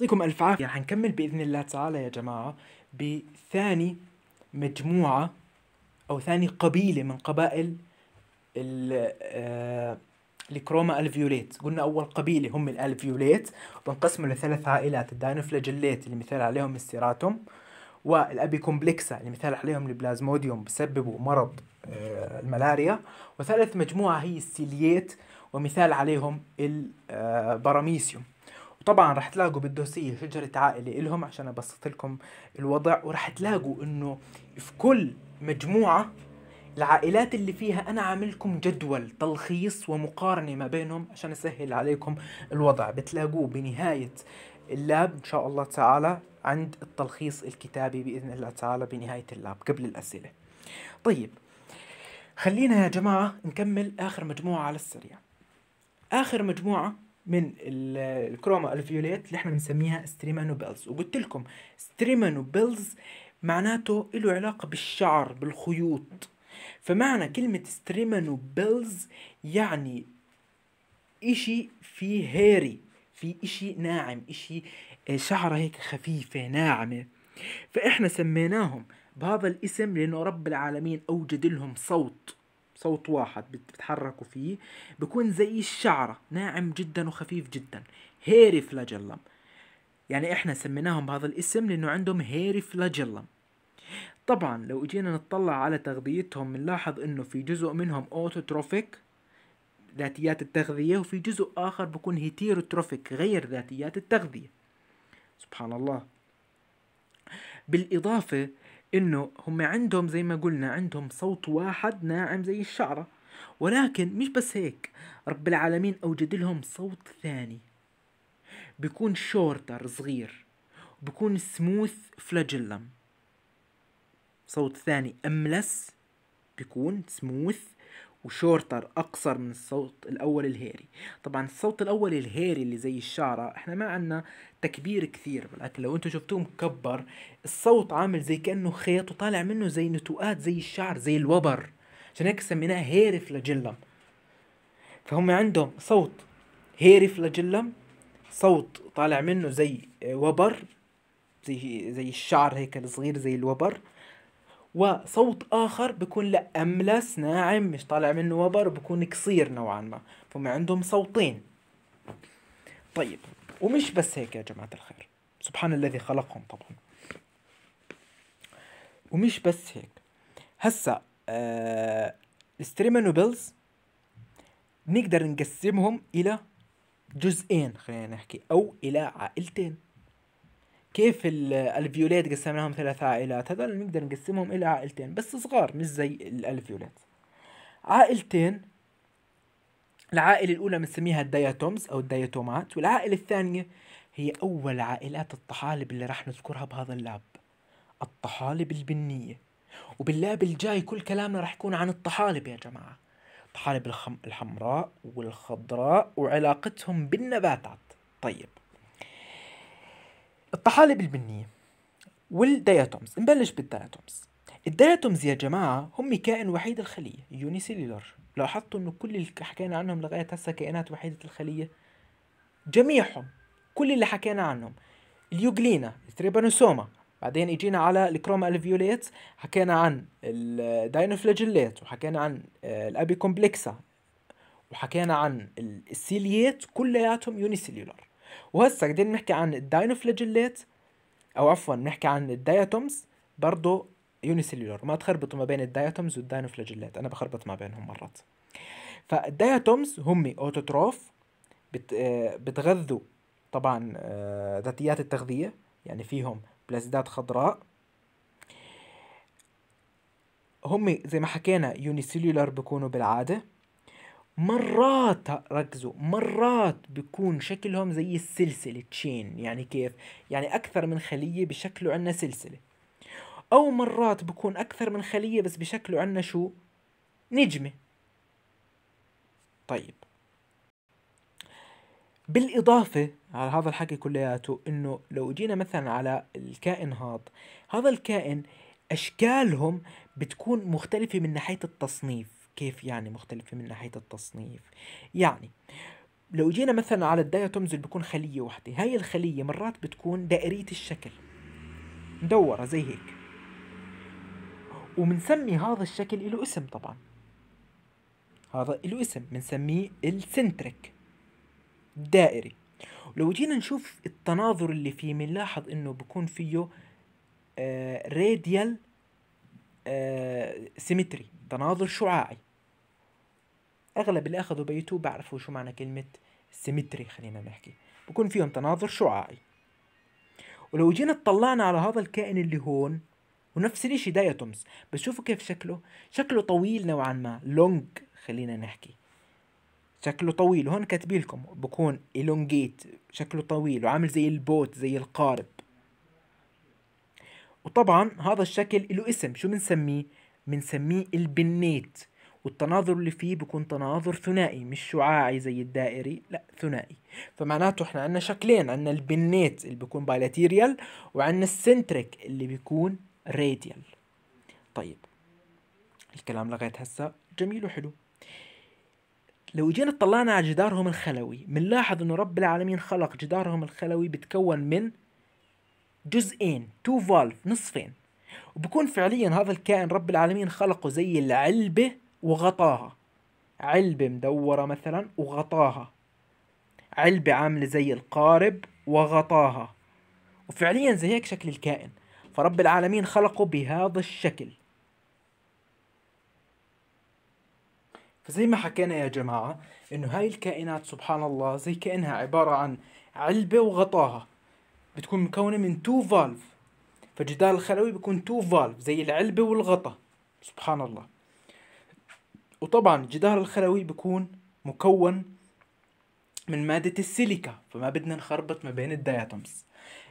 يعطيكم الف عافيه يعني نكمل باذن الله تعالى يا جماعه بثاني مجموعه او ثاني قبيله من قبائل آه، الكروما الفيوليت قلنا اول قبيله هم الالفيوليت وانقسموا لثلاث عائلات الداينوفلاجيليت اللي مثال عليهم السيراتوم والابي كومبلكسا اللي مثال عليهم البلازموديوم بسببوا مرض آه، الملاريا وثالث مجموعه هي السيليات ومثال عليهم البراميسيوم آه، وطبعا رح تلاقوا بالدوسية شجرة عائلة إلهم عشان أبسط لكم الوضع ورح تلاقوا إنه في كل مجموعة العائلات اللي فيها أنا عاملكم جدول تلخيص ومقارنة ما بينهم عشان أسهل عليكم الوضع بتلاقوه بنهاية اللاب إن شاء الله تعالى عند التلخيص الكتابي بإذن الله تعالى بنهاية اللاب قبل الأسئلة طيب خلينا يا جماعة نكمل آخر مجموعة على السريع آخر مجموعة من الكروما الفيوليت اللي احنا بنسميها ستريمانوبيلز وقلت لكم ستريمانوبيلز معناته له علاقة بالشعر بالخيوط فمعنى كلمة ستريمانوبيلز يعني اشي في هيري في اشي ناعم اشي آه، شعرة هيك خفيفة ناعمة فاحنا سميناهم بهذا الاسم لانه رب العالمين اوجد لهم صوت صوت واحد بتحركوا فيه بكون زي الشعرة ناعم جدا وخفيف جدا هيري فلاجيلم يعني احنا سميناهم بهذا الاسم لانه عندهم هيري فلاجيلم طبعا لو اجينا نطلع على تغذيتهم بنلاحظ انه في جزء منهم اوتوتروفيك ذاتيات التغذية وفي جزء آخر بكون هيتيروتروفيك غير ذاتيات التغذية سبحان الله بالإضافة انه هم عندهم زي ما قلنا عندهم صوت واحد ناعم زي الشعرة ولكن مش بس هيك رب العالمين اوجد لهم صوت ثاني بيكون شورتر صغير بيكون سموث فلاجيلم صوت ثاني املس بيكون سموث وشورتر أقصر من الصوت الأول الهيري طبعا الصوت الأول الهيري اللي زي الشعرة احنا ما عندنا تكبير كثير بالأكل لو انتم شفتوه مكبر الصوت عامل زي كأنه خيط وطالع منه زي نتوءات زي الشعر زي الوبر عشان هيك سميناه هيري فلاجيلم فهم عندهم صوت هيري فلاجيلم صوت طالع منه زي وبر زي زي الشعر هيك الصغير زي الوبر وصوت اخر بكون لا املس ناعم مش طالع منه وبر وبكون قصير نوعا ما فهم عندهم صوتين طيب ومش بس هيك يا جماعه الخير سبحان الذي خلقهم طبعا ومش بس هيك هسا آه الستريمانوبلز نقدر نقسمهم الى جزئين خلينا نحكي او الى عائلتين كيف الالفيوليت قسمناهم ثلاث عائلات هذول نقدر نقسمهم الى عائلتين بس صغار مش زي الالفيوليت عائلتين العائله الاولى بنسميها الدياتومز او الدياتومات والعائله الثانيه هي اول عائلات الطحالب اللي راح نذكرها بهذا اللاب الطحالب البنيه وباللاب الجاي كل كلامنا راح يكون عن الطحالب يا جماعه الطحالب الحمراء والخضراء وعلاقتهم بالنباتات طيب الطحالب البنية والدياتومز نبلش بالدياتومز الدياتومز يا جماعة هم كائن وحيد الخلية يونيسيلولر لاحظتوا انه كل اللي حكينا عنهم لغاية هسا كائنات وحيدة الخلية جميعهم كل اللي حكينا عنهم اليوجلينا التريبانوسوما بعدين اجينا على الكروما الفيوليت حكينا عن الداينوفلاجيلات وحكينا عن الابي كومبلكسا وحكينا عن السيليات كلياتهم يونيسيلولر وهسا قاعدين نحكي عن الداينوفلاجيلات او عفوا نحكي عن الدياتومز برضه يونيسيلولر ما تخربطوا ما بين الدياتومز والداينوفلاجيلات انا بخربط ما بينهم مرات فالدياتومز هم اوتوتروف بت... آه، بتغذوا طبعا آه، ذاتيات التغذيه يعني فيهم بلازيدات خضراء هم زي ما حكينا يونيسيلولر بيكونوا بالعاده مرات ركزوا مرات بيكون شكلهم زي السلسلة تشين يعني كيف يعني أكثر من خلية بشكله عنا سلسلة أو مرات بكون أكثر من خلية بس بشكله عنا شو نجمة طيب بالإضافة على هذا الحكي كلياته إنه لو جينا مثلا على الكائن هذا هذا الكائن أشكالهم بتكون مختلفة من ناحية التصنيف كيف يعني مختلفة من ناحية التصنيف يعني لو جينا مثلا على الدايتومز اللي بيكون خلية واحدة هاي الخلية مرات بتكون دائرية الشكل مدورة زي هيك وبنسمي هذا الشكل له اسم طبعا هذا له اسم بنسميه السنتريك دائري ولو جينا نشوف التناظر اللي فيه بنلاحظ انه بكون فيه راديال آه، آه، سيمتري تناظر شعاعي اغلب اللي اخذوا بيتو بعرفوا شو معنى كلمه سيمتري خلينا نحكي بكون فيهم تناظر شعاعي ولو جينا اطلعنا على هذا الكائن اللي هون ونفس الاشي دايتومز بس شوفوا كيف شكله شكله طويل نوعا ما لونج خلينا نحكي شكله طويل وهون كاتبين لكم بكون إلونجيت شكله طويل وعامل زي البوت زي القارب وطبعا هذا الشكل له اسم شو بنسميه بنسميه البنيت والتناظر اللي فيه بيكون تناظر ثنائي مش شعاعي زي الدائري لا ثنائي فمعناته احنا عندنا شكلين عندنا البنيت اللي بيكون بايلاتيريال وعندنا السنتريك اللي بيكون راديال طيب الكلام لغايه هسه جميل وحلو لو جينا اطلعنا على جدارهم الخلوي بنلاحظ انه رب العالمين خلق جدارهم الخلوي بتكون من جزئين تو فالف نصفين وبكون فعليا هذا الكائن رب العالمين خلقه زي العلبة وغطاها علبة مدورة مثلا وغطاها علبة عاملة زي القارب وغطاها وفعليا زي هيك شكل الكائن فرب العالمين خلقه بهذا الشكل فزي ما حكينا يا جماعة انه هاي الكائنات سبحان الله زي كأنها عبارة عن علبة وغطاها بتكون مكونة من تو فالف فجدار الخلوي بيكون تو فالف زي العلبة والغطا سبحان الله وطبعا الجدار الخلوي بيكون مكون من مادة السيليكا فما بدنا نخربط ما بين الدياتومز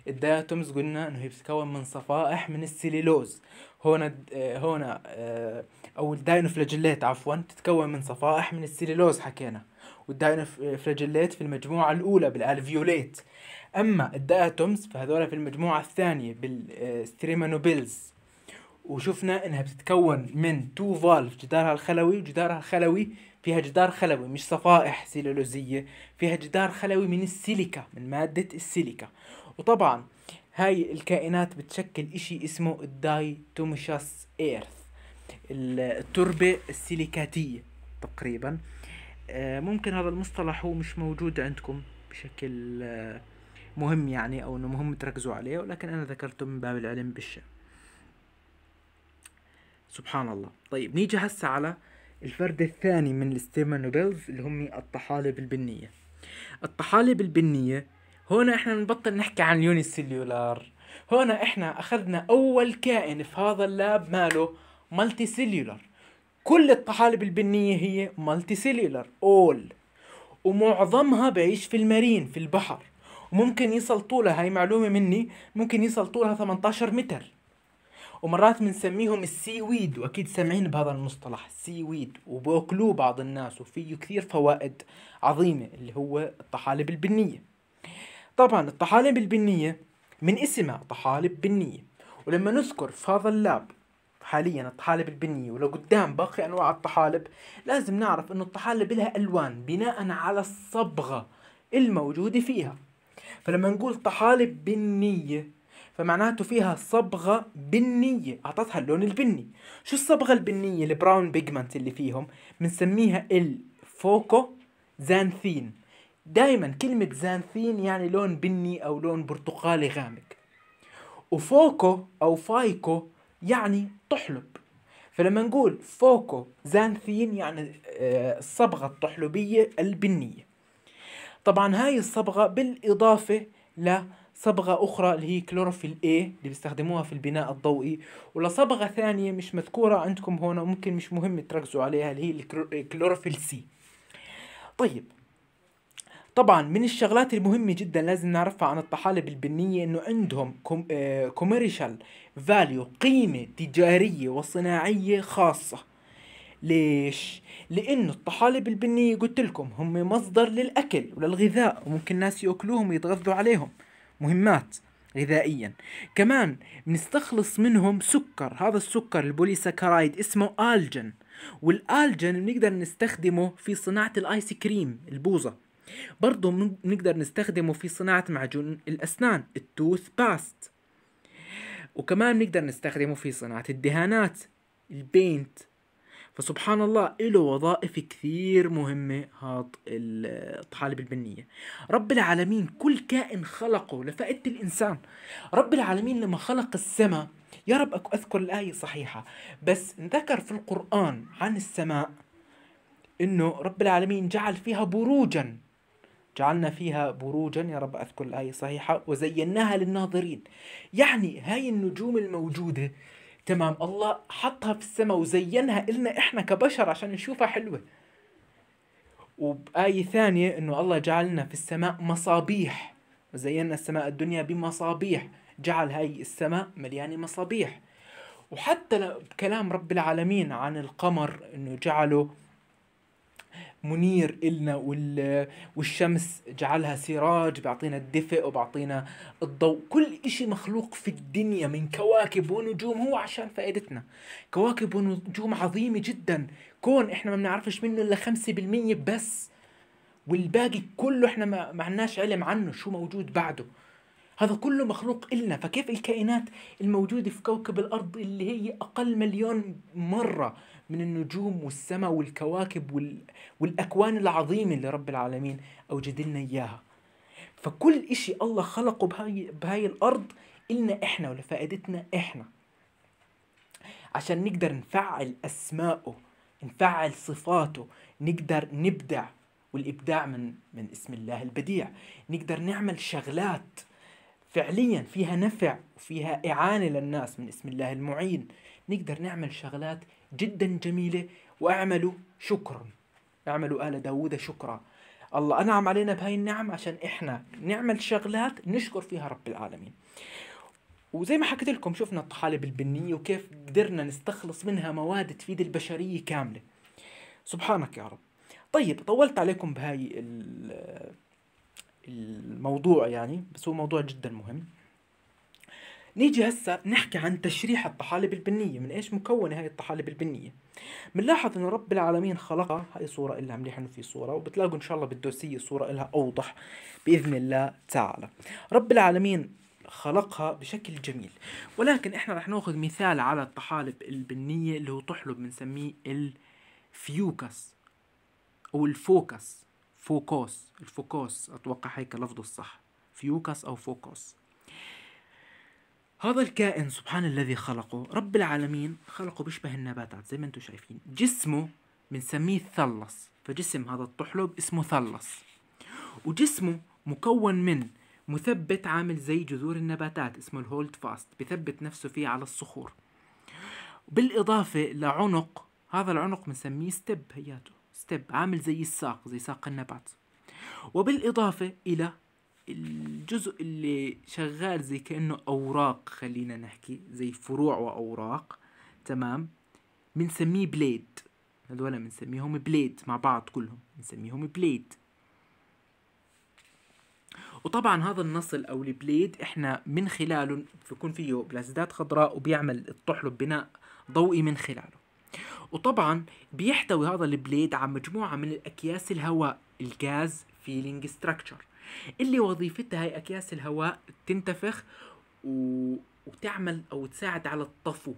الدياتومز قلنا انه هي بتتكون من صفائح من السيليلوز هون آه، هون آه، او الداينوفلاجيلات عفوا تتكون من صفائح من السيليلوز حكينا والداينوفلاجيلات في المجموعة الأولى بالألفيوليت أما الدياتومز فهذول في المجموعة الثانية بالستريمانوبيلز وشفنا انها بتتكون من تو فالف جدارها الخلوي وجدارها الخلوي فيها جدار خلوي مش صفائح سيلولوزية فيها جدار خلوي من السيليكا من مادة السيليكا وطبعا هاي الكائنات بتشكل اشي اسمه الدايتومشاس ايرث التربة السيليكاتية تقريبا آه، ممكن هذا المصطلح هو مش موجود عندكم بشكل آه، مهم يعني او انه مهم تركزوا عليه ولكن انا ذكرته من باب العلم بالشأن سبحان الله طيب نيجي هسه على الفرد الثاني من بيلز اللي هم الطحالب البنية الطحالب البنية هنا احنا بنبطل نحكي عن اليوني السيليولار هنا احنا اخذنا اول كائن في هذا اللاب ماله مالتي سيليولار كل الطحالب البنية هي مالتي سيليولار اول ومعظمها بعيش في المارين في البحر وممكن يصل طولها هاي معلومة مني ممكن يصل طولها 18 متر ومرات بنسميهم السي ويد واكيد سامعين بهذا المصطلح السي ويد وباكلوه بعض الناس وفيه كثير فوائد عظيمه اللي هو الطحالب البنيه طبعا الطحالب البنيه من اسمها طحالب بنيه ولما نذكر في هذا اللاب حاليا الطحالب البنية ولو قدام باقي أنواع الطحالب لازم نعرف انه الطحالب لها ألوان بناء على الصبغة الموجودة فيها فلما نقول طحالب بنية فمعناته فيها صبغة بنية أعطتها اللون البني شو الصبغة البنية البراون بيجمنت اللي فيهم بنسميها الفوكو زانثين دائما كلمة زانثين يعني لون بني أو لون برتقالي غامق وفوكو أو فايكو يعني طحلب فلما نقول فوكو زانثين يعني آه، الصبغة الطحلبية البنية طبعا هاي الصبغة بالإضافة ل صبغة أخرى اللي هي كلوروفيل A اللي بيستخدموها في البناء الضوئي ولصبغة ثانية مش مذكورة عندكم هنا وممكن مش مهم تركزوا عليها اللي هي الكلوروفيل C طيب طبعا من الشغلات المهمة جدا لازم نعرفها عن الطحالب البنية انه عندهم كوميرشال آه، فاليو قيمة تجارية وصناعية خاصة ليش؟ لأنه الطحالب البنية قلت لكم هم مصدر للأكل وللغذاء وممكن الناس يأكلوهم ويتغذوا عليهم مهمات غذائيا كمان بنستخلص منهم سكر هذا السكر البوليساكرايد اسمه الجن والالجن بنقدر نستخدمه في صناعه الايس كريم البوظه برضه بنقدر نستخدمه في صناعه معجون الاسنان التوث باست وكمان بنقدر نستخدمه في صناعه الدهانات البينت فسبحان الله له وظائف كثير مهمة هاد الطحالب البنية رب العالمين كل كائن خلقه لفائدة الإنسان رب العالمين لما خلق السماء يا رب أذكر الآية صحيحة بس ذكر في القرآن عن السماء إنه رب العالمين جعل فيها بروجا جعلنا فيها بروجا يا رب أذكر الآية صحيحة وزيناها للناظرين يعني هاي النجوم الموجودة تمام الله حطها في السماء وزينها إلنا إحنا كبشر عشان نشوفها حلوة وبآية ثانية إنه الله جعلنا في السماء مصابيح وزينا السماء الدنيا بمصابيح جعل هاي السماء مليانة مصابيح وحتى كلام رب العالمين عن القمر إنه جعله منير إلنا والشمس جعلها سراج بيعطينا الدفء وبعطينا الضوء كل إشي مخلوق في الدنيا من كواكب ونجوم هو عشان فائدتنا كواكب ونجوم عظيمة جدا كون إحنا ما بنعرفش منه إلا خمسة بالمية بس والباقي كله إحنا ما, ما عناش علم عنه شو موجود بعده هذا كله مخلوق إلنا فكيف الكائنات الموجودة في كوكب الأرض اللي هي أقل مليون مرة من النجوم والسماء والكواكب وال... والأكوان العظيمة اللي رب العالمين أوجد لنا إياها فكل إشي الله خلقه بهاي, بهاي الأرض إلنا إحنا ولفائدتنا إحنا عشان نقدر نفعل أسمائه نفعل صفاته نقدر نبدع والإبداع من من اسم الله البديع نقدر نعمل شغلات فعليا فيها نفع وفيها إعانة للناس من اسم الله المعين نقدر نعمل شغلات جدا جميلة وأعملوا شكرا أعملوا آل داوود شكرا الله أنعم علينا بهاي النعم عشان إحنا نعمل شغلات نشكر فيها رب العالمين وزي ما حكيت لكم شفنا الطحالب البنية وكيف قدرنا نستخلص منها مواد تفيد البشرية كاملة سبحانك يا رب طيب طولت عليكم بهاي الموضوع يعني بس هو موضوع جدا مهم نيجي هسا نحكي عن تشريح الطحالب البنية من ايش مكونة هاي الطحالب البنية بنلاحظ انه رب العالمين خلقها هاي صورة إلها مليح انه في صورة وبتلاقوا ان شاء الله بالدوسية صورة إلها اوضح بإذن الله تعالى رب العالمين خلقها بشكل جميل ولكن احنا رح ناخذ مثال على الطحالب البنية اللي هو طحلب بنسميه الفيوكس او الفوكس فوكوس الفوكوس أتوقع هيك لفظه الصح فيوكس أو فوكوس هذا الكائن سبحان الذي خلقه رب العالمين خلقه بيشبه النباتات زي ما انتم شايفين جسمه بنسميه الثلص فجسم هذا الطحلب اسمه ثلص وجسمه مكون من مثبت عامل زي جذور النباتات اسمه الهولد فاست بثبت نفسه فيه على الصخور بالإضافة لعنق هذا العنق بنسميه ستيب هياته ستيب عامل زي الساق زي ساق النبات وبالإضافة إلى الجزء اللي شغال زي كأنه أوراق خلينا نحكي زي فروع وأوراق تمام بنسميه بليد هذولا بنسميهم بليد مع بعض كلهم بنسميهم بليد وطبعا هذا النصل او البليد احنا من خلاله بيكون فيه بلاسدات خضراء وبيعمل الطحلب بناء ضوئي من خلاله وطبعا بيحتوي هذا البليد على مجموعة من الأكياس الهواء الجاز فيلينج ستراكشر اللي وظيفتها هي أكياس الهواء تنتفخ و... وتعمل أو تساعد على الطفو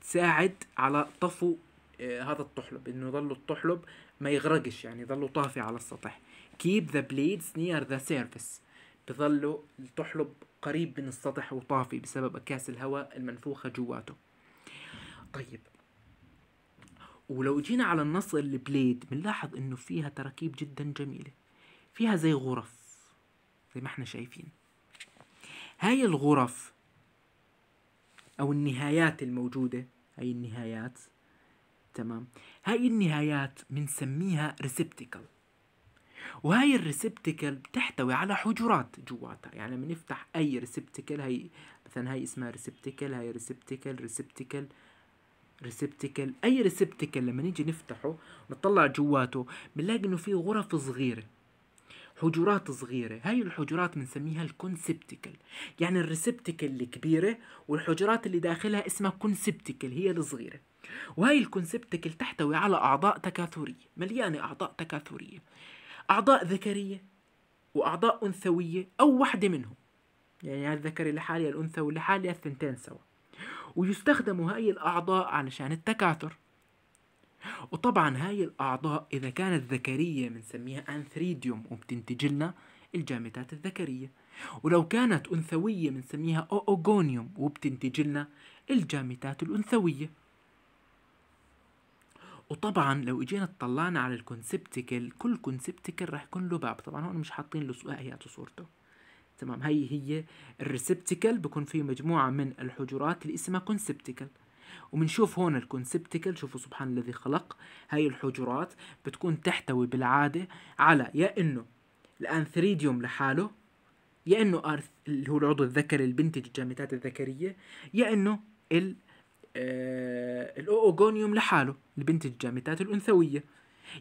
تساعد على طفو آه، هذا الطحلب انه يضل الطحلب ما يغرقش يعني يضل طافي على السطح keep the blades near the surface بظلوا الطحلب قريب من السطح وطافي بسبب أكياس الهواء المنفوخة جواته طيب ولو جينا على النص البليد بنلاحظ انه فيها تراكيب جدا جميلة فيها زي غرف زي ما احنا شايفين هاي الغرف او النهايات الموجودة هاي النهايات تمام هاي النهايات بنسميها ريسبتيكل وهاي الريسبتيكل بتحتوي على حجرات جواتها يعني بنفتح اي ريسبتيكل هاي مثلا هاي اسمها ريسبتيكل هاي ريسبتيكل ريسبتيكل ريسبتكل اي ريسبتكل لما نيجي نفتحه نطلع جواته بنلاقي انه في غرف صغيره حجرات صغيرة هاي الحجرات بنسميها الكونسبتكل يعني الريسبتكل الكبيرة والحجرات اللي داخلها اسمها كونسبتكل هي الصغيرة وهي الكونسبتكل تحتوي على أعضاء تكاثرية مليانة أعضاء تكاثرية أعضاء ذكرية وأعضاء أنثوية أو واحدة منهم يعني الذكري لحاله الأنثوي لحالها الثنتين سوا ويستخدموا هاي الأعضاء علشان التكاثر وطبعا هاي الأعضاء إذا كانت ذكرية بنسميها أنثريديوم وبتنتج لنا الجامدات الذكرية ولو كانت أنثوية بنسميها أوغونيوم وبتنتج لنا الجامدات الأنثوية وطبعا لو اجينا اطلعنا على الكونسبتيكل كل كونسبتيكل راح يكون له باب طبعا هون مش حاطين له هياته صورته تمام هي هي الريسبتكل بكون فيه مجموعة من الحجرات اللي اسمها كونسبتكل وبنشوف هون الكونسبتكل شوفوا سبحان الذي خلق هاي الحجرات بتكون تحتوي بالعادة على يا انه الانثريديوم لحاله يا انه ارث اللي هو العضو الذكري اللي بنتج الجامدات الذكرية يا انه ال آه الاوغونيوم لحاله اللي بنتج الجامدات الانثوية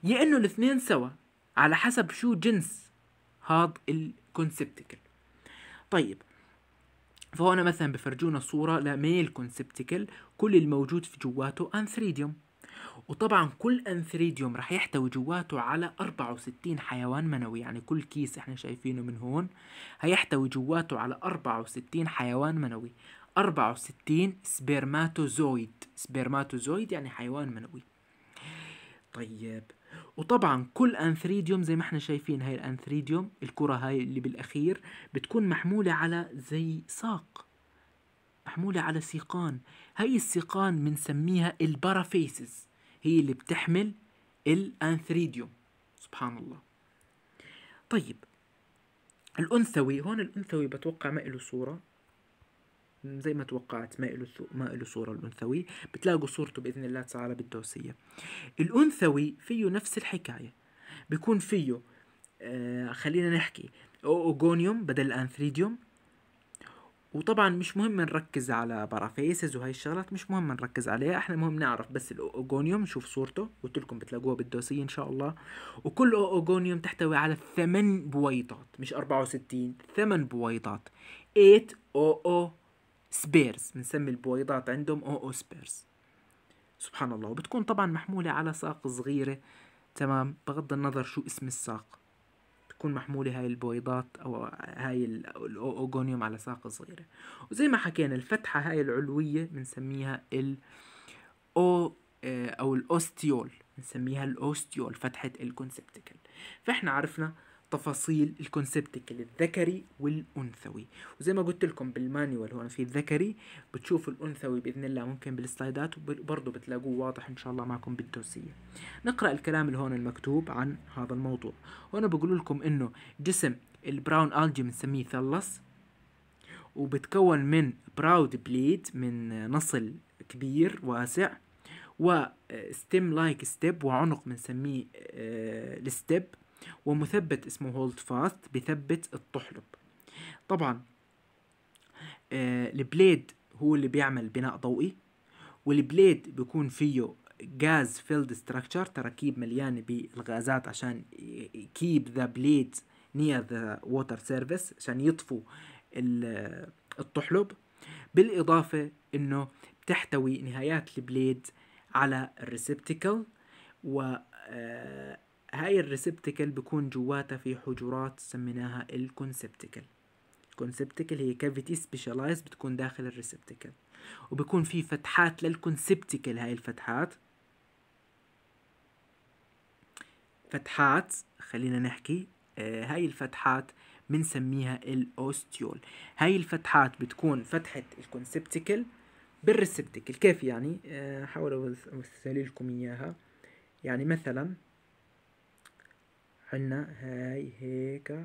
يا انه الاثنين سوا على حسب شو جنس هذا الكونسبتكل طيب فهنا مثلا بفرجونا صورة لميل كونسبتيكل كل الموجود في جواته انثريديوم وطبعا كل انثريديوم راح يحتوي جواته على 64 حيوان منوي يعني كل كيس احنا شايفينه من هون هيحتوي جواته على 64 حيوان منوي 64 سبيرماتوزويد سبيرماتوزويد يعني حيوان منوي طيب وطبعا كل انثريديوم زي ما احنا شايفين هاي الانثريديوم الكرة هاي اللي بالاخير بتكون محمولة على زي ساق محمولة على سيقان هاي السيقان بنسميها البارافيسز هي اللي بتحمل الانثريديوم سبحان الله طيب الانثوي هون الانثوي بتوقع ما له صورة زي ما توقعت ما له ما له صوره الانثوي بتلاقوا صورته باذن الله تعالى بالدوسيه الانثوي فيه نفس الحكايه بيكون فيه آه خلينا نحكي اوغونيوم بدل الانثريديوم وطبعا مش مهم نركز على بارافيسز وهي الشغلات مش مهم نركز عليها احنا مهم نعرف بس الاوغونيوم نشوف صورته قلت لكم بتلاقوها بالدوسيه ان شاء الله وكل اوغونيوم تحتوي على ثمان بويضات مش 64 ثمان بويضات 8 او او سبيرز بنسمي البويضات عندهم او او سبيرز سبحان الله وبتكون طبعا محمولة على ساق صغيرة تمام بغض النظر شو اسم الساق بتكون محمولة هاي البويضات أو هاي الأوغونيوم على ساق صغيرة وزي ما حكينا الفتحة هاي العلوية بنسميها ال أو أو الأوستيول بنسميها الأوستيول فتحة الكونسبتيكل فإحنا عرفنا تفاصيل الكونسبتك الذكري والانثوي وزي ما قلت لكم بالمانيوال هون في الذكري بتشوفوا الانثوي باذن الله ممكن بالسلايدات وبرضه بتلاقوه واضح ان شاء الله معكم بالدوسيه نقرا الكلام اللي هون المكتوب عن هذا الموضوع هون بقول لكم انه جسم البراون الجي بنسميه ثلص وبتكون من براود بليد من نصل كبير واسع وستيم لايك ستيب وعنق بنسميه آه، الستيب ومثبت اسمه هولد فاست بثبت الطحلب طبعا آه البليد هو اللي بيعمل بناء ضوئي والبليد بيكون فيه جاز فيلد ستراكشر تراكيب مليانة بالغازات عشان كيب ذا بليد نير ذا ووتر سيرفيس عشان يطفوا الطحلب بالإضافة إنه بتحتوي نهايات البليد على الريسبتكل و آه، هاي الريسبتكل بكون جواتها في حجرات سميناها الكونسبتكل الكونسبتكل هي كافيتي سبيشالايز بتكون داخل الريسبتكل وبكون في فتحات للكونسبتكل هاي الفتحات فتحات خلينا نحكي آه هاي الفتحات بنسميها الاوستيول هاي الفتحات بتكون فتحة الكونسبتكل بالريسبتكل كيف يعني آه حاول امثل لكم اياها يعني مثلا عنا هاي هيك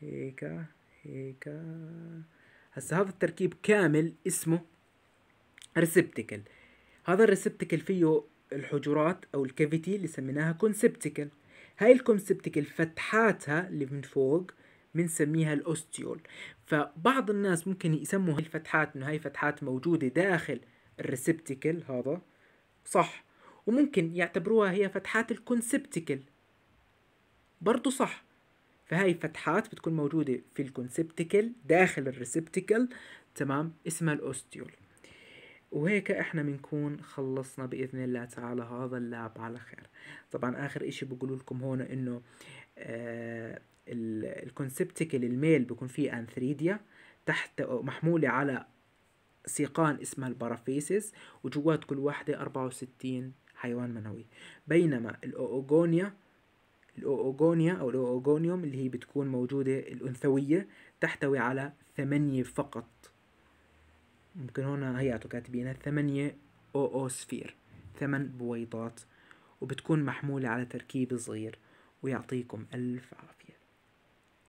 هيك هيك هسا هذا التركيب كامل اسمه ريسبتكل هذا الريسبتكل فيه الحجرات او الكافيتي اللي سميناها كونسبتكل هاي الكونسبتكل فتحاتها اللي من فوق بنسميها الاوستيول فبعض الناس ممكن يسموا هاي الفتحات انه هاي فتحات موجوده داخل الريسبتكل هذا صح وممكن يعتبروها هي فتحات الكونسبتكل برضه صح فهاي فتحات بتكون موجودة في الكونسبتكل داخل الريسبتكل تمام اسمها الأوستيول وهيك احنا بنكون خلصنا باذن الله تعالى هذا اللاب على خير طبعا اخر اشي بقولوا لكم هون انه آه الكونسبتيكل الميل بيكون فيه انثريديا تحت محمولة على سيقان اسمها البارافيسز وجوات كل واحدة 64 حيوان منوي بينما الأوغونيا الأوغونيا أو الأوغونيوم اللي هي بتكون موجودة الأنثوية تحتوي على ثمانية فقط ممكن هنا هيئته كاتبينها ثمانية أوسفير ثمان بويضات وبتكون محمولة على تركيب صغير ويعطيكم ألف عافية